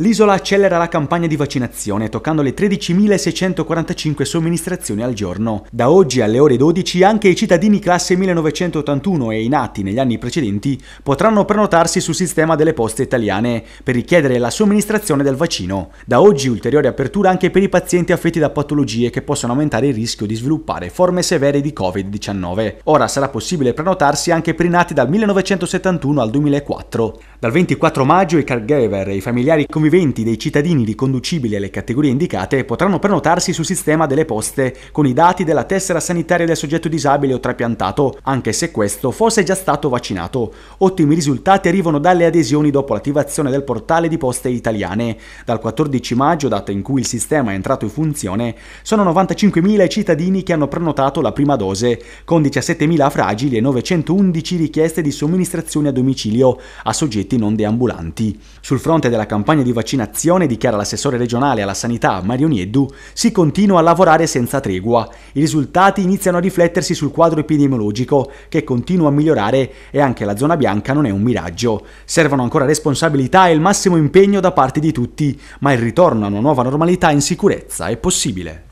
L'isola accelera la campagna di vaccinazione, toccando le 13.645 somministrazioni al giorno. Da oggi alle ore 12 anche i cittadini classe 1981 e i nati negli anni precedenti potranno prenotarsi sul sistema delle poste italiane per richiedere la somministrazione del vaccino. Da oggi ulteriore apertura anche per i pazienti affetti da patologie che possono aumentare il rischio di sviluppare forme severe di Covid-19. Ora sarà possibile prenotarsi anche per i nati dal 1971 al 2004. Dal 24 maggio i caregiver e i familiari conviv- contribuenti dei cittadini riconducibili alle categorie indicate potranno prenotarsi sul sistema delle poste con i dati della tessera sanitaria del soggetto disabile o trapiantato, anche se questo fosse già stato vaccinato. Ottimi risultati arrivano dalle adesioni dopo l'attivazione del portale di poste italiane. Dal 14 maggio, data in cui il sistema è entrato in funzione, sono 95.000 i cittadini che hanno prenotato la prima dose, con 17.000 fragili e 911 richieste di somministrazione a domicilio a soggetti non deambulanti. Sul fronte della campagna di vaccinazione, dichiara l'assessore regionale alla sanità Mario Nieddu, si continua a lavorare senza tregua. I risultati iniziano a riflettersi sul quadro epidemiologico, che continua a migliorare e anche la zona bianca non è un miraggio. Servono ancora responsabilità e il massimo impegno da parte di tutti, ma il ritorno a una nuova normalità in sicurezza è possibile.